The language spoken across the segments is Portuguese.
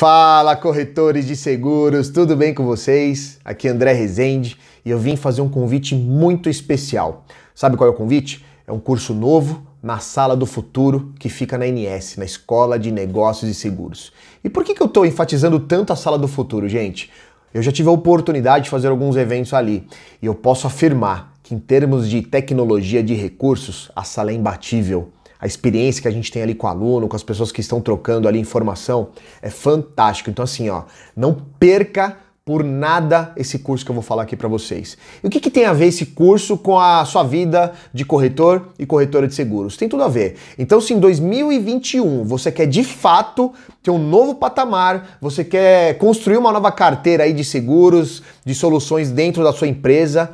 Fala corretores de seguros, tudo bem com vocês? Aqui é André Rezende e eu vim fazer um convite muito especial. Sabe qual é o convite? É um curso novo na Sala do Futuro que fica na NS, na Escola de Negócios e Seguros. E por que, que eu estou enfatizando tanto a Sala do Futuro, gente? Eu já tive a oportunidade de fazer alguns eventos ali e eu posso afirmar que, em termos de tecnologia de recursos, a sala é imbatível a experiência que a gente tem ali com o aluno, com as pessoas que estão trocando ali informação, é fantástico. Então, assim, ó, não perca por nada esse curso que eu vou falar aqui para vocês. E o que, que, tem a ver esse curso com a sua vida de corretor e corretora de seguros? Tem tudo a ver. Então, se em 2021 você quer de fato ter um novo patamar, você quer construir uma nova carteira aí de seguros, de soluções dentro da sua empresa,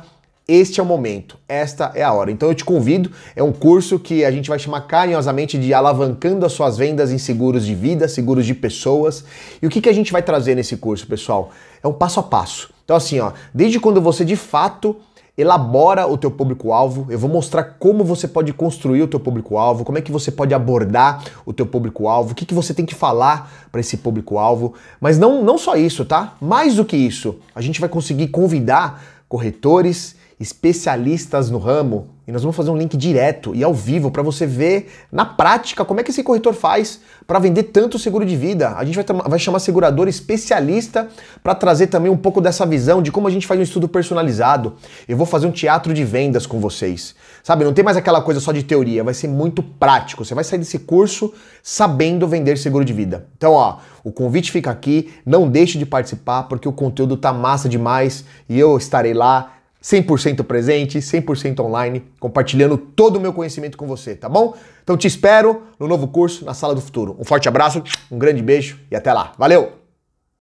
este é o momento, esta é a hora. Então eu te convido, é um curso que a gente vai chamar carinhosamente de alavancando as suas vendas em seguros de vida, seguros de pessoas. E o que, que a gente vai trazer nesse curso, pessoal? É um passo a passo. Então assim, ó, desde quando você de fato elabora o teu público-alvo. Eu vou mostrar como você pode construir o teu público-alvo, como é que você pode abordar o teu público-alvo, o que, que você tem que falar para esse público-alvo. Mas não, não só isso, tá? Mais do que isso, a gente vai conseguir convidar corretores especialistas no ramo e nós vamos fazer um link direto e ao vivo para você ver na prática como é que esse corretor faz para vender tanto seguro de vida. A gente vai, vai chamar segurador especialista para trazer também um pouco dessa visão de como a gente faz um estudo personalizado. Eu vou fazer um teatro de vendas com vocês. Sabe, não tem mais aquela coisa só de teoria, vai ser muito prático. Você vai sair desse curso sabendo vender seguro de vida. Então, ó, o convite fica aqui, não deixe de participar porque o conteúdo tá massa demais e eu estarei lá 100% presente, 100% online, compartilhando todo o meu conhecimento com você, tá bom? Então te espero no novo curso na Sala do Futuro. Um forte abraço, um grande beijo e até lá. Valeu!